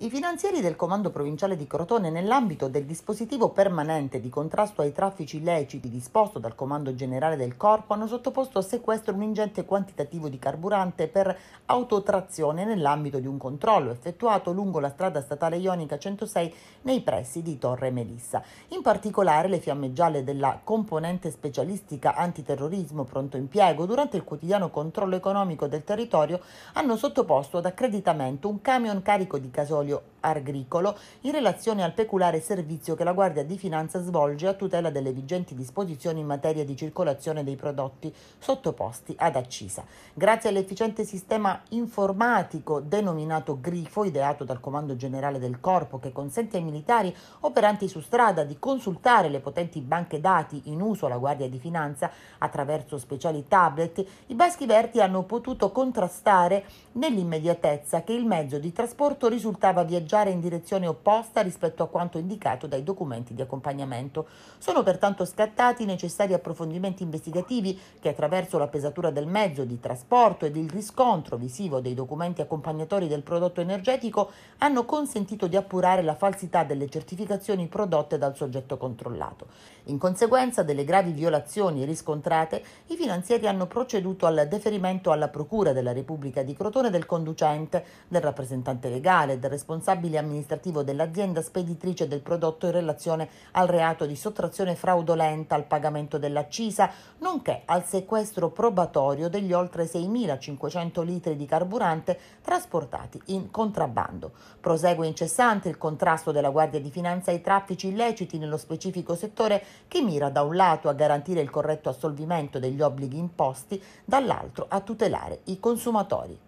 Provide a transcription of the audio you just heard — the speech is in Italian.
I finanzieri del Comando Provinciale di Crotone, nell'ambito del dispositivo permanente di contrasto ai traffici illeciti disposto dal Comando Generale del Corpo, hanno sottoposto a sequestro un ingente quantitativo di carburante per autotrazione nell'ambito di un controllo effettuato lungo la strada statale Ionica 106 nei pressi di Torre Melissa. In particolare, le fiamme gialle della componente specialistica antiterrorismo pronto impiego durante il quotidiano controllo economico del territorio hanno sottoposto ad accreditamento un camion carico di gasolio petrolio agricolo in relazione al peculare servizio che la Guardia di Finanza svolge a tutela delle vigenti disposizioni in materia di circolazione dei prodotti sottoposti ad accisa. Grazie all'efficiente sistema informatico denominato Grifo, ideato dal Comando Generale del Corpo, che consente ai militari operanti su strada di consultare le potenti banche dati in uso alla Guardia di Finanza attraverso speciali tablet, i baschi verti hanno potuto contrastare nell'immediatezza che il mezzo di trasporto risultava sembrava viaggiare in direzione opposta rispetto a quanto indicato dai documenti di accompagnamento. Sono pertanto scattati i necessari approfondimenti investigativi che attraverso la pesatura del mezzo di trasporto ed il riscontro visivo dei documenti accompagnatori del prodotto energetico hanno consentito di appurare la falsità delle certificazioni prodotte dal soggetto controllato. In conseguenza delle gravi violazioni riscontrate, i finanzieri hanno proceduto al deferimento alla Procura della Repubblica di Crotone del conducente, del rappresentante legale, del responsabile responsabile amministrativo dell'azienda speditrice del prodotto in relazione al reato di sottrazione fraudolenta al pagamento dell'accisa, nonché al sequestro probatorio degli oltre 6.500 litri di carburante trasportati in contrabbando. Prosegue incessante il contrasto della Guardia di Finanza ai traffici illeciti nello specifico settore che mira da un lato a garantire il corretto assolvimento degli obblighi imposti, dall'altro a tutelare i consumatori.